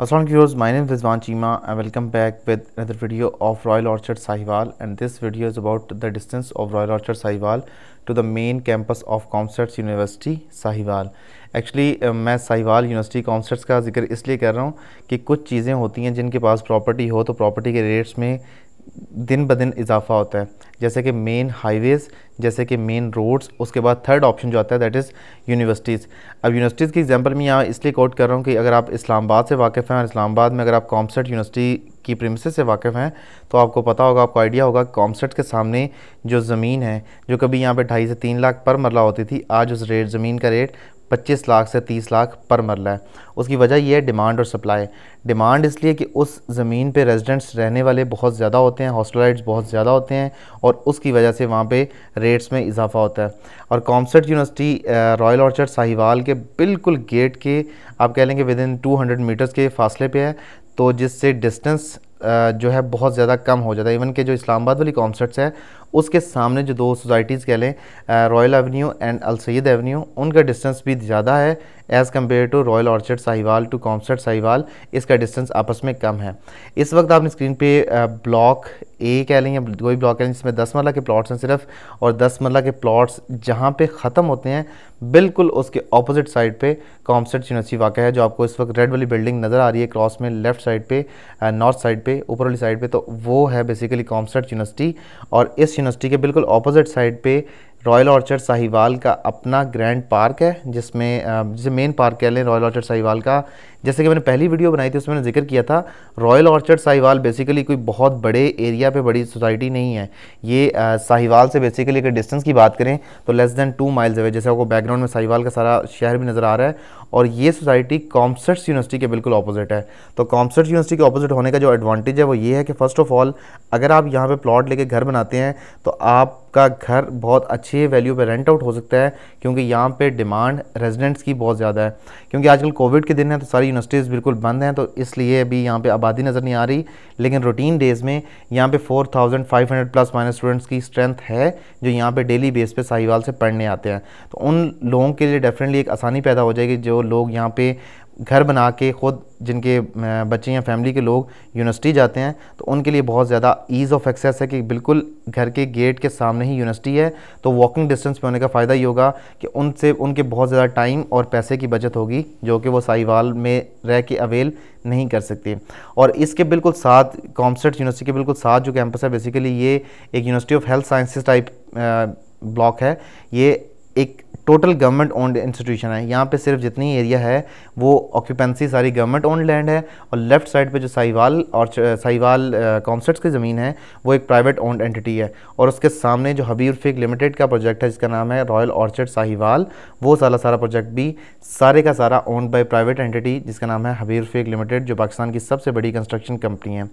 असलम क्यूर्स my name Rizwan Cheema I welcome back with other video of Royal Orchard Sahiwal and this video is about the distance of Royal Orchard Sahiwal to the main campus of COMSATS university Sahiwal actually मैं Sahiwal university concerts का जिक्र इसलिए कर रहा हूँ कि कुछ चीज़ें होती हैं जिनके पास प्रॉपर्टी हो तो प्रॉपर्टी के रेट्स में दिन ब दिन इजाफा होता है जैसे कि मेन हाईवेज़ जैसे कि मेन रोड्स उसके बाद थर्ड ऑप्शन जो आता है दैट इज़ यूनिवर्सिटीज़ अब यूनिवर्सिटीज़ की एग्जांपल मैं यहाँ इसलिए कोट कर रहा हूँ कि अगर आप इस्लामाबाद से वाकिफ़ हैं और इस्लामाबाद में अगर आप कॉमसेट यूनिवर्सिटी की प्रेमिस से वाकिफ़ हैं तो आपको पता होगा आपको आइडिया होगा कॉमसेट के सामने जो ज़मीन है जो कभी यहाँ पर ढाई से तीन लाख पर मरला होती थी आज उस रेट ज़मीन का रेट 25 लाख से 30 लाख पर मरला है उसकी वजह यह है डिमांड और सप्लाई डिमांड इसलिए कि उस ज़मीन पे रेजिडेंट्स रहने वाले बहुत ज़्यादा होते हैं हॉस्टलाइट्स बहुत ज़्यादा होते हैं और उसकी वजह से वहाँ पे रेट्स में इजाफा होता है और कॉम्सर्ट यूनिवर्सिटी रॉयल ऑर्चर्ड साहिवाल के बिल्कुल गेट के आप कह लेंगे विद इन टू मीटर्स के फासले पर है तो जिससे डिस्टेंस जो है बहुत ज़्यादा कम हो जाता है इवन के जो इस्लामाबाद वाली कॉन्सर्ट्स है उसके सामने जो दो सोसाइटीज़ कह लें Royal Avenue and Saeed avenue उनका डिस्टेंस भी ज़्यादा है as compare to Royal Orchard Sahiwal to कॉम्सर्ट साहिवाल इसका डिस्टेंस आपस में कम है इस वक्त आपने स्क्रीन पे ब्लॉक ए कह लें या कोई ब्लॉक कह लें जिसमें दस मरला के प्लॉट्स हैं सिर्फ और दस मरला के प्लॉट्स जहाँ पे ख़त्म होते हैं बिल्कुल उसके अपोजिट साइड पे कॉम्सर्ट यूनिवर्सिटी वाक़ है जो आपको इस वक्त रेड वाली बिल्डिंग नज़र आ रही है क्रॉस में लेफ्ट साइड पर नॉर्थ साइड पर ऊपर वाली साइड पर तो वो है बेसिकली कॉम्सर्ट यूनिवर्सिटी और इस यूनिवर्सिटी के बिल्कुल ऑपोजिट साइड पे रॉयल ऑर्चर्ड साहिवाल का अपना ग्रैंड पार्क है जिसमें जिसे मेन पार्क कह लें रॉयल ऑर्चर्ड साहिवाल का जैसे कि मैंने पहली वीडियो बनाई थी उसमें मैंने जिक्र किया था रॉयल ऑर्चर्ड साहिवाल बेसिकली कोई बहुत बड़े एरिया पे बड़ी सोसाइटी नहीं है ये साहिवाल से बेसिकली अगर डिस्टेंस की बात करें तो less than two miles away जैसे आपको बैकग्राउंड में साहिवाल का सारा शहर भी नज़र आ रहा है और ये सोसाइटी कॉम्सर्ट्स यूनिवर्सिटी के बिल्कुल अपोजिट है तो कॉम्सर्ट्स यूनिवर्सिटी के अपोजिट होने का जो एडवांटेज है वो ये है कि फ़र्स्ट ऑफ ऑल अगर आप यहाँ पर प्लॉट लेके घर बनाते हैं तो आप आपका घर बहुत अच्छे वैल्यू पे रेंट आउट हो सकता है क्योंकि यहाँ पे डिमांड रेजिडेंट्स की बहुत ज़्यादा है क्योंकि आजकल कोविड के दिन हैं तो सारी यूनिवर्सिटीज़ बिल्कुल बंद हैं तो इसलिए अभी यहाँ पे आबादी नज़र नहीं आ रही लेकिन रूटीन डेज़ में यहाँ पे 4500 प्लस माइनस स्टूडेंट्स की स्ट्रेंथ है जो यहाँ पर डेली बेस पर साहिवाल से पढ़ने आते हैं तो उन लोगों के लिए डेफिनेटली एक आसानी पैदा हो जाएगी जो लोग यहाँ पर घर बना के ख़ुद जिनके बच्चे या फैमिली के लोग यूनिवर्सिटी जाते हैं तो उनके लिए बहुत ज़्यादा ईज़ ऑफ एक्सेस है कि बिल्कुल घर के गेट के सामने ही यूनिवर्सिटी है तो वॉकिंग डिस्टेंस पे होने का फ़ायदा ये होगा कि उनसे उनके बहुत ज़्यादा टाइम और पैसे की बचत होगी जो कि वो साहिवाल में रह के अवेल नहीं कर सकते और इसके बिल्कुल साथ कॉम्सर्ट यूनिवर्सिटी के बिल्कुल साथ जो कैंपस है बेसिकली ये एक university of health sciences type block है ये एक टोटल गवर्नमेंट ओन्ड इंस्टीट्यूशन है यहाँ पे सिर्फ जितनी एरिया है वो ऑक्यूपेंसी सारी गवर्नमेंट ओन्ड लैंड है और लेफ्ट साइड पे जो साहिवाल और साहिवाल कॉन्सेट्स की ज़मीन है वो एक प्राइवेट ओन्ड एंटिटी है और उसके सामने जो हबीब फेक लिमिटेड का प्रोजेक्ट है जिसका नाम है रॉयल ऑर्चर्ड साहिवाल वो सारा सारा प्रोजेक्ट भी सारे का सारा ओन्ड बाई प्राइवेट एंटिटी जिसका नाम है हबीब फेक लिमिटेड जो पाकिस्तान की सबसे बड़ी कंस्ट्रक्शन कंपनी है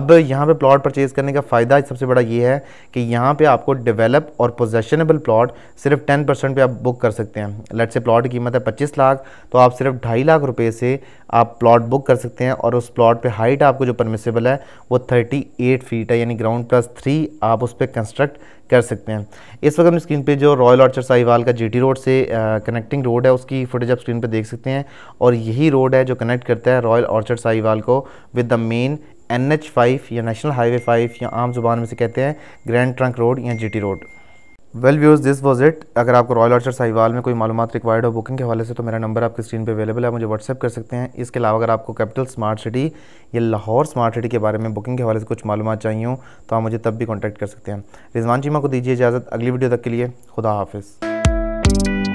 अब यहाँ पर प्लाट परचेज़ करने का फ़ायदा सबसे बड़ा ये है कि यहाँ पर आपको डेवलप और पोजेशनेबल प्लॉट सिर्फ टेन परसेंट आप बुक बुक कर सकते हैं लट से प्लॉट की कीमत है पच्चीस लाख तो आप सिर्फ ढाई लाख रुपए से आप प्लॉट बुक कर सकते हैं और उस प्लॉट पे हाइट आपको जो परमिसेबल है वो थर्टी एट फीट है यानी ग्राउंड प्लस थ्री आप उस पर कंस्ट्रक्ट कर सकते हैं इस वक्त हम स्क्रीन पे जो रॉयल ऑर्चर साहिवाल का जीटी रोड से कनेक्टिंग रोड है उसकी फुटेज आप स्क्रीन पे देख सकते हैं और यही रोड है जो कनेक्ट करता है रॉयल ऑर्चर साहिवाल को with the main N H five या नेशनल हाईवे फाइव या आम जुबान में से कहते हैं ग्रैंड ट्रंक रोड या G T road well views this was it अगर आपको रॉयल ऑर्चर साहिवाल में कोई मालूम रिक्वायर्ड हो बुकिंग के हवाले से तो मेरा नंबर आपकी स्क्रीन पे अवेलेबल है मुझे व्हाट्सअप कर सकते हैं इसके अलावा अगर आपको कैपिटल स्मार्ट सिटी या लाहौर स्मार्ट सिटी के बारे में बुकिंग के हवाले से कुछ मालूम चाहिए हो तो आप मुझे तब भी कॉन्टैक्ट कर सकते हैं रिजवान चीमा को दीजिए इजाज़त अगली वीडियो तक के लिए खुदा हाफिज़